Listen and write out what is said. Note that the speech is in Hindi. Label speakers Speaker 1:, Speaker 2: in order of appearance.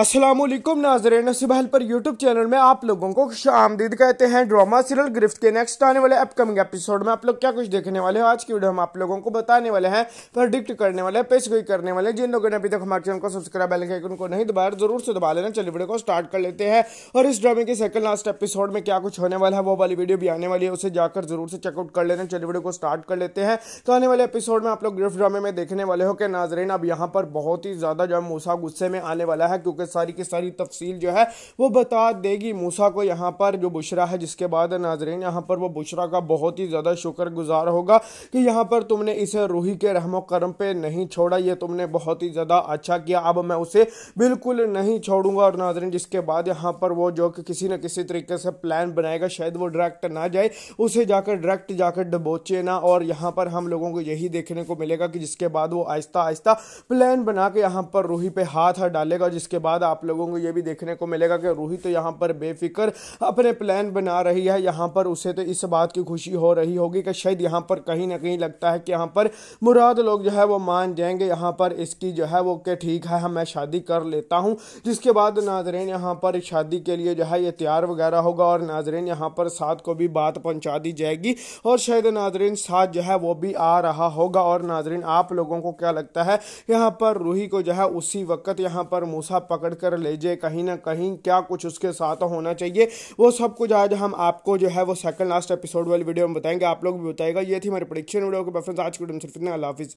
Speaker 1: असलम नाजरन सिबहल पर यूट्यूब चैनल में आप लोगों को खुश आमदीद कहते हैं ड्रामा सीरियल ग्रिफ्ट के नेक्स्ट आने वाले अपकमिंग एपिसोड में आप लोग क्या कुछ देखने वाले हो आज की वीडियो हम आप लोगों को बताने वाले हैं प्रडिक्ट करने वाले पेश गई करने वाले जिन लोगों ने अभी तक हमारे चैनल को सब्सक्राइब बेल के उनको नहीं दबाया जरूर से दबा लेना चलिए वीडियो को स्टार्ट कर लेते हैं और इस ड्रामे के सेकंड लास्ट एपिसोड में क्या कुछ होने वाला है वो वाली वीडियो भी आने वाली है उसे जाकर जरूर से चेकआउट कर लेना चलिए वीडियो को स्टार्ट कर लेते हैं तो आने वाले एपिसोड में आप लोग ग्रिफ्ट ड्रामे में देखने वाले हो कि नाजरीन अब यहाँ पर बहुत ही ज़्यादा जो है मूसा गुस्से में आने वाला है क्योंकि पे सारी की सारी तफसील जो है वो बता देगी मूसा को यहाँ पर जो बुशरा है जिसके बाद नाजरीन यहाँ पर वो बुशरा का बहुत ही ज़्यादा शुक्र गुजार होगा कि यहाँ पर तुमने इसे रूही के रहमो करम पर नहीं छोड़ा ये तुमने बहुत ही ज़्यादा अच्छा किया अब मैं उसे बिल्कुल नहीं छोड़ूंगा और नाजरीन जिसके बाद यहाँ पर वो जो कि किसी न किसी तरीके से प्लान बनाएगा शायद वो डायरेक्ट ना जाए उसे जाकर डायरेक्ट जाकर डबोचे ना और यहाँ पर हम लोगों को यही देखने को मिलेगा कि जिसके बाद वो आहिस्ता आहिस्ता प्लान बना के यहाँ पर रूही पे हाथ हाथ डालेगा जिसके बाद बाद आप लोगों को यह भी देखने को मिलेगा कि रूही तो यहाँ पर बेफिक्र अपने प्लान बना रही है यहाँ पर उसे तो इस बात की खुशी हो रही होगी कि शायद यहाँ पर कहीं ना कहीं लगता है कि यहाँ पर मुराद लोग जो है वो मान जाएंगे यहाँ पर इसकी जो है वो कि ठीक है मैं शादी कर लेता हूँ जिसके बाद नाजरेन यहाँ पर शादी के लिए जो है ये तैयार वगैरह होगा और नाजरेन यहाँ पर साथ को भी बात पहुँचा दी जाएगी और शायद नाजरेन साथ जो है वो भी आ रहा होगा और नाजरेन आप लोगों को क्या लगता है यहाँ पर रूही को जो है उसी वक्त यहाँ पर मूसा पक पकड़ कर ले जाए कहीं ना कहीं क्या कुछ उसके साथ होना चाहिए वो सब कुछ आज हम आपको जो है वो सेकंड लास्ट एपिसोड वाली वीडियो में बताएंगे आप लोग भी बताएगा ये थी हमारी प्रिडिक्शन वीडियो के फ्रेंड्स आज के वीडियो में सिर्फ इतना हाफिज़